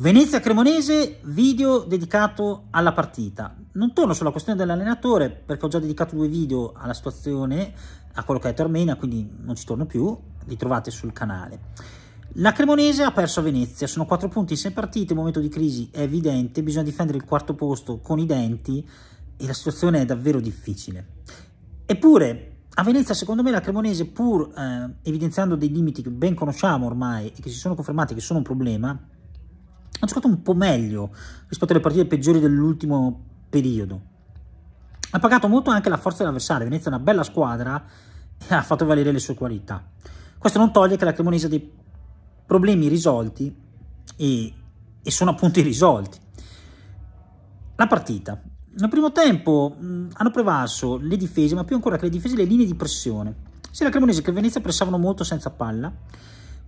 Venezia Cremonese, video dedicato alla partita. Non torno sulla questione dell'allenatore perché ho già dedicato due video alla situazione, a quello che è detto quindi non ci torno più, li trovate sul canale. La Cremonese ha perso a Venezia, sono 4 punti in 6 partite, il momento di crisi è evidente, bisogna difendere il quarto posto con i denti e la situazione è davvero difficile. Eppure, a Venezia, secondo me, la Cremonese, pur eh, evidenziando dei limiti che ben conosciamo ormai e che si sono confermati che sono un problema, ha giocato un po' meglio rispetto alle partite peggiori dell'ultimo periodo. Ha pagato molto anche la forza dell'avversario, Venezia è una bella squadra e ha fatto valere le sue qualità. Questo non toglie che la Cremonese ha dei problemi risolti e, e sono appunto irrisolti. La partita. Nel primo tempo mh, hanno prevalso le difese, ma più ancora che le difese le linee di pressione. Sia la Cremonese che Venezia pressavano molto senza palla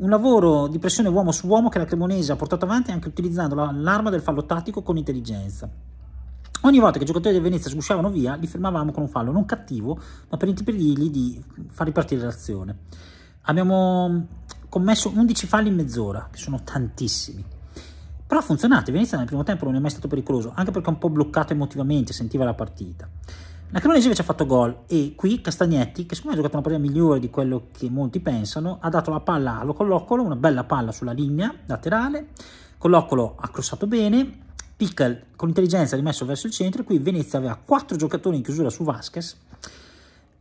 un lavoro di pressione uomo su uomo che la Cremonese ha portato avanti anche utilizzando l'arma del fallo tattico con intelligenza. Ogni volta che i giocatori del Venezia sgusciavano via, li fermavamo con un fallo non cattivo, ma per impedirgli di far ripartire l'azione. Abbiamo commesso 11 falli in mezz'ora, che sono tantissimi. Però ha funzionato, Venezia nel primo tempo non è mai stato pericoloso, anche perché è un po' bloccato emotivamente, sentiva la partita. La Cremonese invece ha fatto gol e qui Castagnetti, che secondo me ha giocato una partita migliore di quello che molti pensano, ha dato la palla allo Colloccolo, una bella palla sulla linea laterale, Colloccolo ha crossato bene, Pickle con intelligenza ha rimesso verso il centro, e qui Venezia aveva 4 giocatori in chiusura su Vasquez,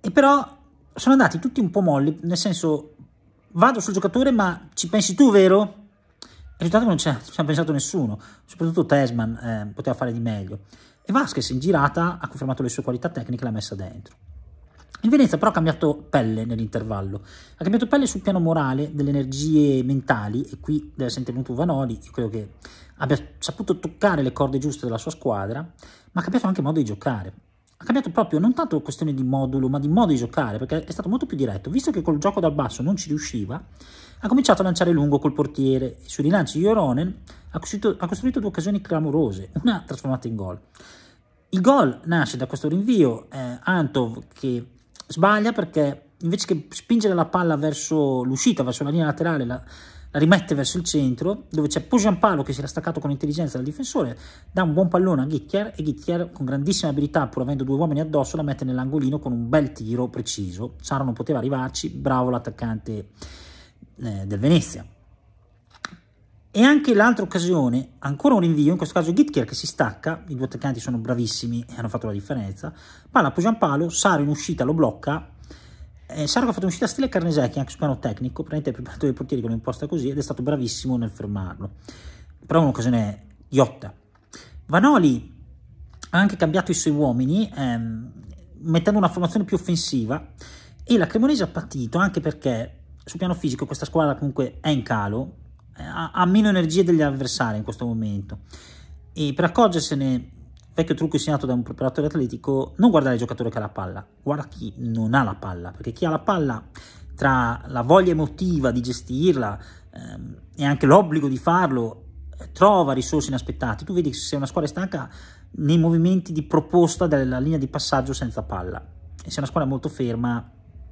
e però sono andati tutti un po' molli, nel senso vado sul giocatore ma ci pensi tu vero? Il risultato che non ci ha, pensato nessuno, soprattutto Tesman eh, poteva fare di meglio e Vasquez in girata ha confermato le sue qualità tecniche e l'ha messa dentro. Il Venezia però ha cambiato pelle nell'intervallo, ha cambiato pelle sul piano morale, delle energie mentali e qui deve essere intervenuto Vanoli, io credo che abbia saputo toccare le corde giuste della sua squadra, ma ha cambiato anche modo di giocare. Ha cambiato proprio non tanto questione di modulo, ma di modo di giocare, perché è stato molto più diretto. Visto che col gioco dal basso non ci riusciva, ha cominciato a lanciare lungo col portiere sui rilanci Joronen ha ha costruito due occasioni clamorose, una trasformata in gol. Il gol nasce da questo rinvio, eh, Antov che sbaglia perché invece che spingere la palla verso l'uscita, verso la linea laterale, la, la rimette verso il centro, dove c'è Palo che si era staccato con intelligenza dal difensore, dà un buon pallone a Ghichier e Ghichier con grandissima abilità, pur avendo due uomini addosso, la mette nell'angolino con un bel tiro preciso. Saro non poteva arrivarci, bravo l'attaccante eh, del Venezia. E anche l'altra occasione, ancora un rinvio, in questo caso Gitkier che si stacca, i due attaccanti sono bravissimi e hanno fatto la differenza, palla a Pugiampalo, Saro in uscita lo blocca, eh, Saro ha fatto un'uscita stile Carnesecchi anche sul piano tecnico, praticamente il preparatore dei portieri con l'imposta così ed è stato bravissimo nel fermarlo. Però è un'occasione ghiotta. Vanoli ha anche cambiato i suoi uomini, ehm, mettendo una formazione più offensiva e la Cremonese ha patito anche perché sul piano fisico questa squadra comunque è in calo, ha, meno energie degli avversari in questo momento. E per accorgersene, vecchio trucco insegnato da un preparatore atletico, non guardare il giocatore che ha la palla, guarda chi non ha la palla, perché chi ha la palla tra la voglia emotiva di gestirla ehm, e anche l'obbligo di farlo, eh, trova risorse inaspettate. Tu vedi che se una squadra è stanca nei movimenti di proposta della linea di passaggio senza palla e se una squadra è molto ferma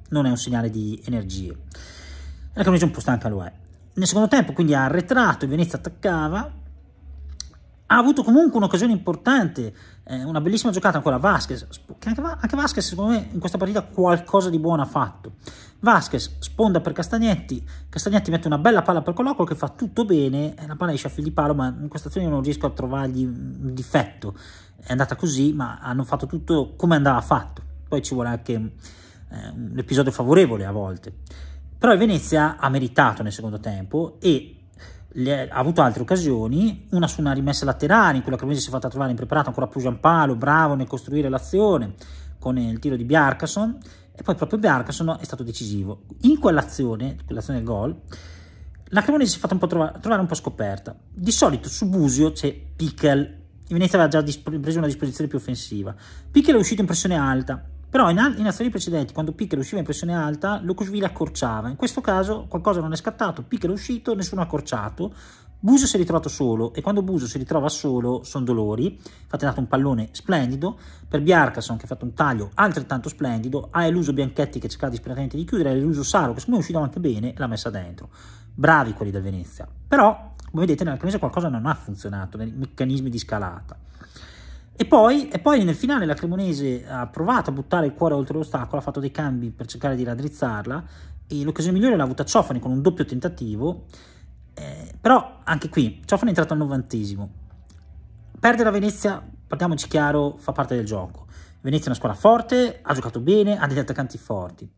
non è un segnale di energie. La camicia un po' stanca lo è nel secondo tempo quindi ha arretrato, il Venezia attaccava, ha avuto comunque un'occasione importante, eh, una bellissima giocata ancora Vasquez, anche, anche Vasquez secondo me in questa partita qualcosa di buono ha fatto. Vasquez sponda per Castagnetti, Castagnetti mette una bella palla per Colocco che fa tutto bene, eh, la palla esce a fil di palo ma in questa azione non riesco a trovargli mm, un difetto, è andata così ma hanno fatto tutto come andava fatto, poi ci vuole anche eh, un episodio favorevole a volte. Però il Venezia ha meritato nel secondo tempo e ha avuto altre occasioni, una su una rimessa laterale in cui la Cremonese si è fatta trovare impreparata, ancora più Giampalo, bravo nel costruire l'azione con il tiro di Biarcason e poi proprio Biarcason è stato decisivo. In quell'azione, quell'azione del gol, la Cremonese si è fatta un po trova, trovare un po' scoperta. Di solito su Busio c'è Pickel, il Venezia aveva già preso una disposizione più offensiva. Pickel è uscito in pressione alta, però in, in azioni precedenti, quando Picker usciva in pressione alta, Lucasville accorciava. In questo caso qualcosa non è scattato, Picker è uscito, nessuno ha accorciato. Buso si è ritrovato solo e quando Buso si ritrova solo sono dolori. Infatti è dato un pallone splendido per Biarcason che ha fatto un taglio altrettanto splendido. Ha eluso Bianchetti che cercava disperatamente di chiudere, ha eluso Saro che secondo me è uscito anche bene e l'ha messa dentro. Bravi quelli del Venezia. Però, come vedete, nella Cremonese qualcosa non ha funzionato nei meccanismi di scalata. E poi, e poi, nel finale la Cremonese ha provato a buttare il cuore oltre l'ostacolo, ha fatto dei cambi per cercare di raddrizzarla e l'occasione migliore l'ha avuta Ciofani con un doppio tentativo, eh, però anche qui Ciofani è entrato al novantesimo. Perde la Venezia, parliamoci chiaro, fa parte del gioco. Venezia è una squadra forte, ha giocato bene, ha degli attaccanti forti.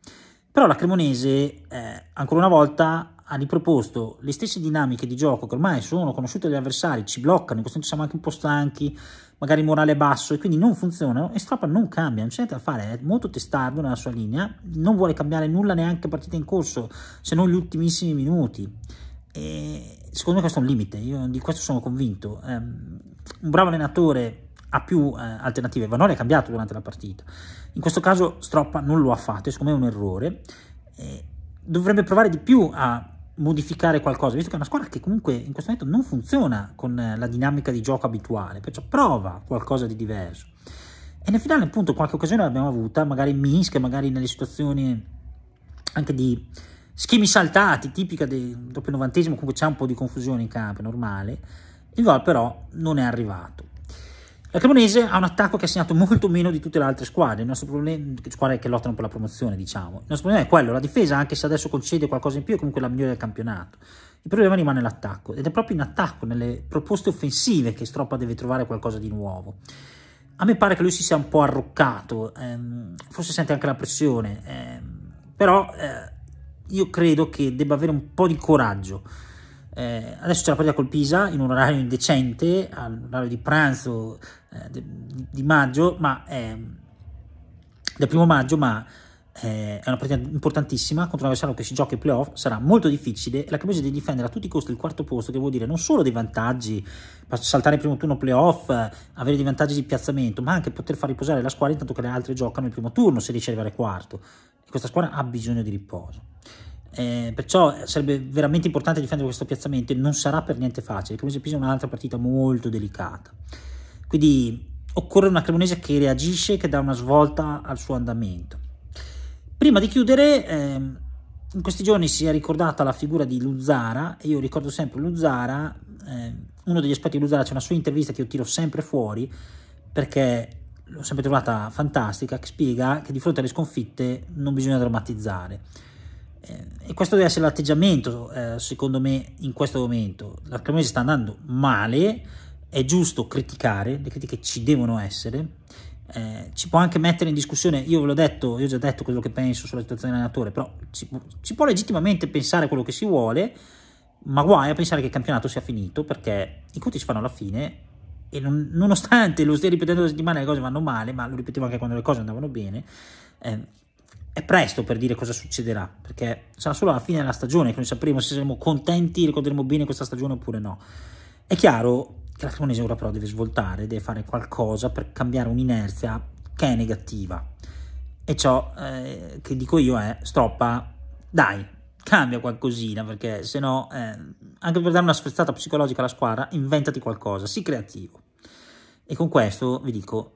Però la Cremonese, eh, ancora una volta, ha riproposto le stesse dinamiche di gioco che ormai sono conosciute dagli avversari, ci bloccano, in questo momento siamo anche un po' stanchi, magari morale basso e quindi non funzionano e Stroppa non cambia, non c'è niente da fare, è molto testardo nella sua linea, non vuole cambiare nulla neanche partita in corso, se non gli ultimissimi minuti. E secondo me questo è un limite, io di questo sono convinto. Um, un bravo allenatore ha più eh, alternative, Vanoni ha cambiato durante la partita. In questo caso Stroppa non lo ha fatto, e secondo me è un errore. E dovrebbe provare di più a modificare qualcosa, visto che è una squadra che comunque in questo momento non funziona con eh, la dinamica di gioco abituale, perciò prova qualcosa di diverso. E nel finale appunto qualche occasione l'abbiamo avuta, magari in Minsk, magari nelle situazioni anche di schemi saltati, tipica del doppio novantesimo, comunque c'è un po' di confusione in campo, è normale, il gol però non è arrivato. La Cremonese ha un attacco che ha segnato molto meno di tutte le altre squadre, il nostro problema, squadre che lottano per la promozione diciamo, il nostro problema è quello, la difesa anche se adesso concede qualcosa in più è comunque la migliore del campionato, il problema rimane l'attacco ed è proprio in attacco, nelle proposte offensive che Stroppa deve trovare qualcosa di nuovo. A me pare che lui si sia un po' arroccato, ehm, forse sente anche la pressione, ehm, però eh, io credo che debba avere un po' di coraggio, eh, adesso c'è la partita col Pisa in un orario indecente, all'orario di pranzo eh, di, di maggio, ma ehm, del primo maggio, ma eh, è una partita importantissima contro un avversario che si gioca in playoff, sarà molto difficile e la Cremonese deve difendere a tutti i costi il quarto posto, che vuol dire non solo dei vantaggi, saltare il primo turno playoff, avere dei vantaggi di piazzamento, ma anche poter far riposare la squadra intanto che le altre giocano il primo turno se riesce ad arrivare quarto. E questa squadra ha bisogno di riposo. Eh, perciò sarebbe veramente importante difendere questo piazzamento, e non sarà per niente facile. Cremonese Pisa è un'altra partita molto delicata. Quindi occorre una Cremonese che reagisce, che dà una svolta al suo andamento. Prima di chiudere, ehm, in questi giorni si è ricordata la figura di Luzzara, e io ricordo sempre Luzzara, eh, uno degli aspetti di Luzzara c'è una sua intervista che io tiro sempre fuori, perché l'ho sempre trovata fantastica, che spiega che di fronte alle sconfitte non bisogna drammatizzare eh, e questo deve essere l'atteggiamento, eh, secondo me, in questo momento. La Cremonese sta andando male, è giusto criticare, le critiche ci devono essere, eh, ci può anche mettere in discussione, io ve l'ho detto, io ho già detto quello che penso sulla situazione dell'allenatore, però ci, si può legittimamente pensare quello che si vuole, ma guai a pensare che il campionato sia finito, perché i conti si fanno alla fine e non, nonostante lo stia ripetendo da settimana le cose vanno male, ma lo ripetevo anche quando le cose andavano bene, eh, è presto per dire cosa succederà, perché sarà solo alla fine della stagione che noi sapremo se saremo contenti, ricorderemo bene questa stagione oppure no. È chiaro che la Cremonese ora però deve svoltare, deve fare qualcosa per cambiare un'inerzia che è negativa. E ciò eh, che dico io è, stroppa, dai, cambia qualcosina, perché se no, eh, anche per dare una sfrezzata psicologica alla squadra, inventati qualcosa, sii creativo. E con questo vi dico